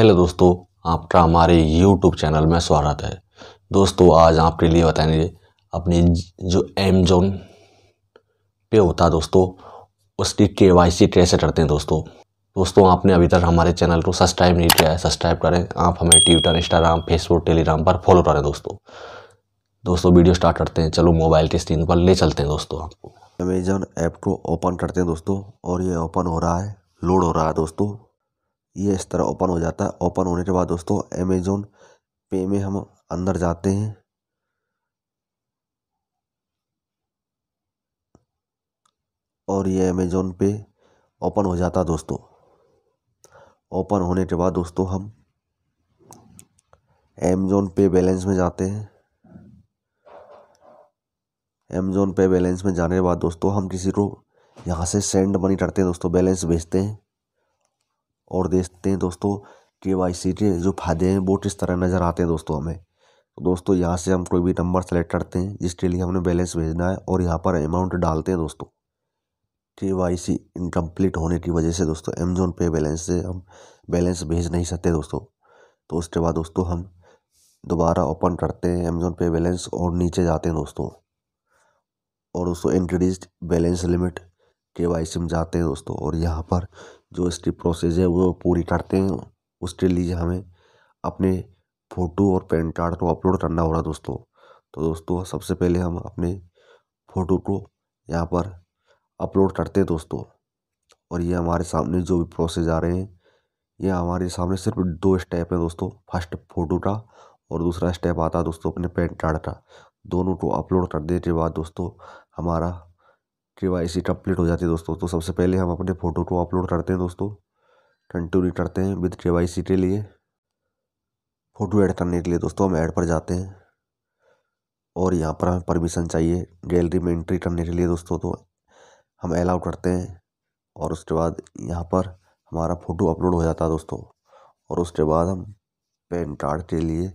hello दोस्तों आपका हमारे यूट्यूब चैनल में स्वागत है दोस्तों आज आपके लिए बताएंगे अपने जो एमजोन पे होता है दोस्तों उसकी के वाई सी कैसे करते हैं दोस्तों दोस्तों आपने अभी तक हमारे चैनल को सब्सक्राइब नहीं किया है सब्सक्राइब करें आप हमें ट्विटर इंस्टाग्राम फेसबुक टेलीग्राम पर फॉलो करें दोस्तों दोस्तों वीडियो स्टार्ट करते हैं चलो मोबाइल के स्क्रीन पर ले चलते हैं दोस्तों आपको अमेजोन ऐप को ओपन करते हैं दोस्तों और ये ओपन हो रहा है लोड हो रहा है दोस्तों ये इस तरह ओपन हो जाता है ओपन होने के बाद दोस्तों अमेजोन पे में हम अंदर जाते हैं और ये अमेजोन पे ओपन हो जाता दोस्तों ओपन होने के बाद दोस्तों हम अमेजोन पे बैलेंस में जाते हैं अमेजोन पे बैलेंस में जाने के बाद दोस्तों हम किसी को यहाँ से सेंड मनी करते हैं दोस्तों बैलेंस भेजते हैं और देखते हैं दोस्तों के वाई सी के जो फ़ायदे हैं वो किस तरह नज़र आते हैं दोस्तों हमें तो दोस्तों यहाँ से हम कोई भी नंबर सेलेक्ट करते हैं जिसके लिए हमने बैलेंस भेजना है और यहाँ पर अमाउंट डालते हैं दोस्तों के वाई सी इनकम्प्लीट होने की वजह से दोस्तों अमेजोन पे बैलेंस से हम बैलेंस भेज नहीं सकते दोस्तों तो उसके बाद दोस्तों हम दोबारा ओपन करते हैं अमेजोन पे बैलेंस और नीचे जाते हैं दोस्तों और दोस्तों increase balance limit K Y C में जाते हैं दोस्तों और यहाँ पर जो इसकी प्रोसेस है वो पूरी करते हैं उसके लिए हमें अपने फ़ोटो और पैन कार्ड को अपलोड करना होगा दोस्तों तो दोस्तों सबसे पहले हम अपने फ़ोटो को यहाँ पर अपलोड करते हैं दोस्तों और ये हमारे सामने जो भी प्रोसेस आ रहे हैं ये हमारे सामने सिर्फ दो स्टेप हैं दोस्तों फर्स्ट फ़ोटो का और दूसरा स्टेप आता है दोस्तों अपने पैन कार्ड का दोनों को अपलोड कर देने के बाद दोस्तों हमारा के कंप्लीट हो जाती है दोस्तों तो सबसे पहले हम अपने फ़ोटो को अपलोड करते हैं दोस्तों कंटिन्यू करते हैं विद के के लिए फ़ोटो ऐड करने के लिए दोस्तों हम ऐड पर जाते हैं और यहाँ पर हमें परमिशन चाहिए गैलरी में एंट्री करने के लिए दोस्तों तो हम अलाउ करते हैं और उसके बाद यहाँ पर हमारा फ़ोटो अपलोड हो जाता है दोस्तों और उसके बाद हम पैन कार्ड के लिए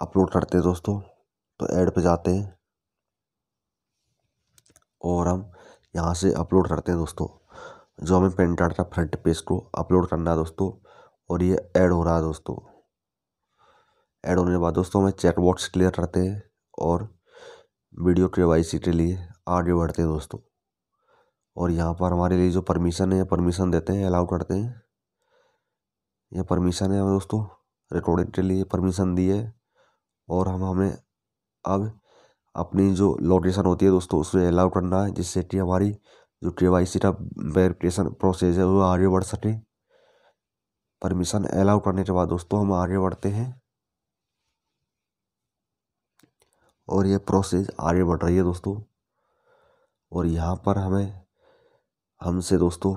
अपलोड करते हैं दोस्तों तो ऐड पर जाते हैं और हम यहाँ से अपलोड करते हैं दोस्तों जो हमें पेन कार्ड का फ्रंट पेज को अपलोड करना है दोस्तों और ये ऐड हो रहा है दोस्तों ऐड होने के बाद दोस्तों हमें चैट बॉक्स क्लियर करते हैं और वीडियो के के लिए आगे बढ़ते हैं दोस्तों और यहाँ पर हमारे लिए जो परमिशन है परमिशन देते हैं अलाउ करते हैं यह परमिशन है हमें दोस्तों रिकॉर्डिंग के लिए परमिशन दी है और हम हमें अब अपनी जो लोकेशन होती है दोस्तों उसमें अलाउ करना है जिससे कि हमारी जो के वाई सी का वेरिफिकेशन प्रोसेस है वो आगे बढ़ सके परमिशन अलाउ करने के बाद दोस्तों हम आगे बढ़ते हैं और ये प्रोसेस आगे बढ़ रही है दोस्तों और यहाँ पर हमें हमसे दोस्तों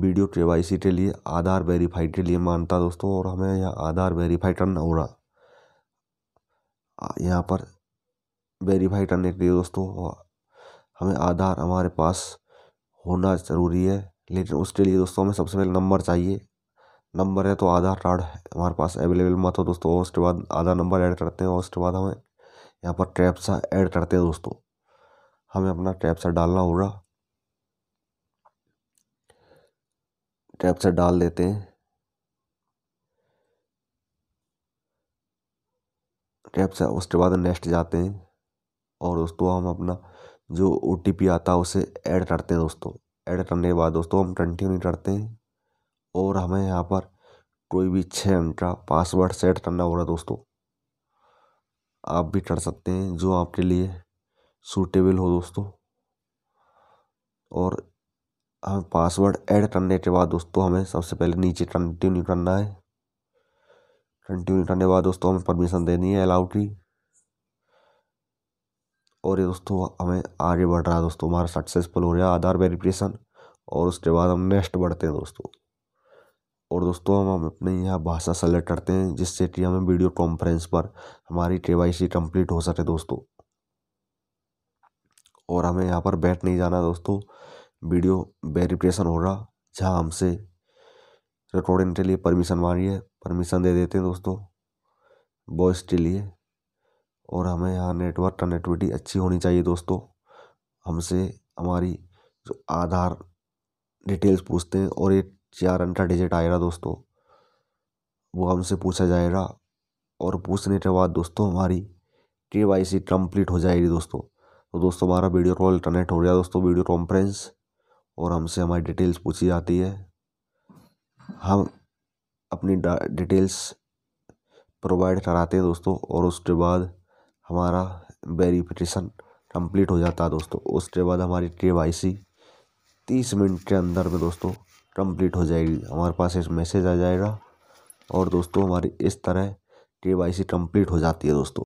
वीडियो के के लिए आधार वेरीफाई के लिए मानता दोस्तों और हमें यहाँ आधार वेरीफाई करना हो रहा यहाँ पर वेरीफाई करने के लिए दोस्तों हमें आधार हमारे पास होना ज़रूरी है लेकिन उसके लिए दोस्तों हमें सबसे पहले नंबर चाहिए नंबर है तो आधार कार्ड हमारे पास अवेलेबल मत हो दोस्तों और उसके बाद आधार नंबर ऐड करते हैं और उसके बाद हमें यहाँ पर ट्रैपसा ऐड करते हैं दोस्तों हमें अपना ट्रैपसा डालना होगा ट्रैपसा डाल देते हैं ट्रैपसा उसके बाद नेक्स्ट जाते हैं और दोस्तों हम अपना जो ओ टी पी आता है उसे ऐड करते हैं दोस्तों ऐड करने के बाद दोस्तों हम कंटिन्यू करते हैं और हमें यहाँ पर कोई भी छः अंक का पासवर्ड सेट करना होगा दोस्तों आप भी कर सकते हैं जो आपके लिए सूटेबल हो दोस्तों और हमें पासवर्ड ऐड करने के बाद दोस्तों हमें सबसे पहले नीचे कंटिन्यू करना है कंटिन्यू करने के बाद दोस्तों हमें परमिशन देनी है अलाउड की और ये दोस्तों हमें आगे बढ़ रहा है दोस्तों हमारा सक्सेसफुल हो रहा आधार वेरिफिकेशन और उसके बाद हम नेक्स्ट बढ़ते हैं दोस्तों और दोस्तों हम अपने यहाँ भाषा सेलेक्ट करते हैं जिससे कि हमें वीडियो कॉन्फ्रेंस पर हमारी के वाई सी कम्प्लीट हो सके दोस्तों और हमें यहाँ पर बैठ नहीं जाना दोस्तों वीडियो वेरिफिकेशन हो रहा जहाँ हमसे रिकॉर्डिंग के लिए परमिशन मांगी है परमिशन दे देते हैं दोस्तों वॉइस के लिए और हमें यहाँ नेटवर्क कनेक्टिविटी अच्छी होनी चाहिए दोस्तों हमसे हमारी जो आधार डिटेल्स पूछते हैं और एक चार अंक का डिजिट आएगा दोस्तों वो हमसे पूछा जाएगा और पूछने के बाद दोस्तों हमारी के वाई सी कम्प्लीट हो जाएगी दोस्तों तो दोस्तों हमारा वीडियो कॉल कनेक्ट हो गया दोस्तों वीडियो कॉन्फ्रेंस और हमसे हमारी डिटेल्स पूछी जाती है हम अपनी डिटेल्स प्रोवाइड कराते हैं दोस्तों और उसके बाद हमारा वेरीफिकेशन कंप्लीट हो जाता है दोस्तों उसके बाद हमारी के वाई सी तीस मिनट के अंदर में दोस्तों कंप्लीट हो जाएगी हमारे पास एक मैसेज आ जाएगा और दोस्तों हमारी इस तरह के वाई सी कंप्लीट हो जाती है दोस्तों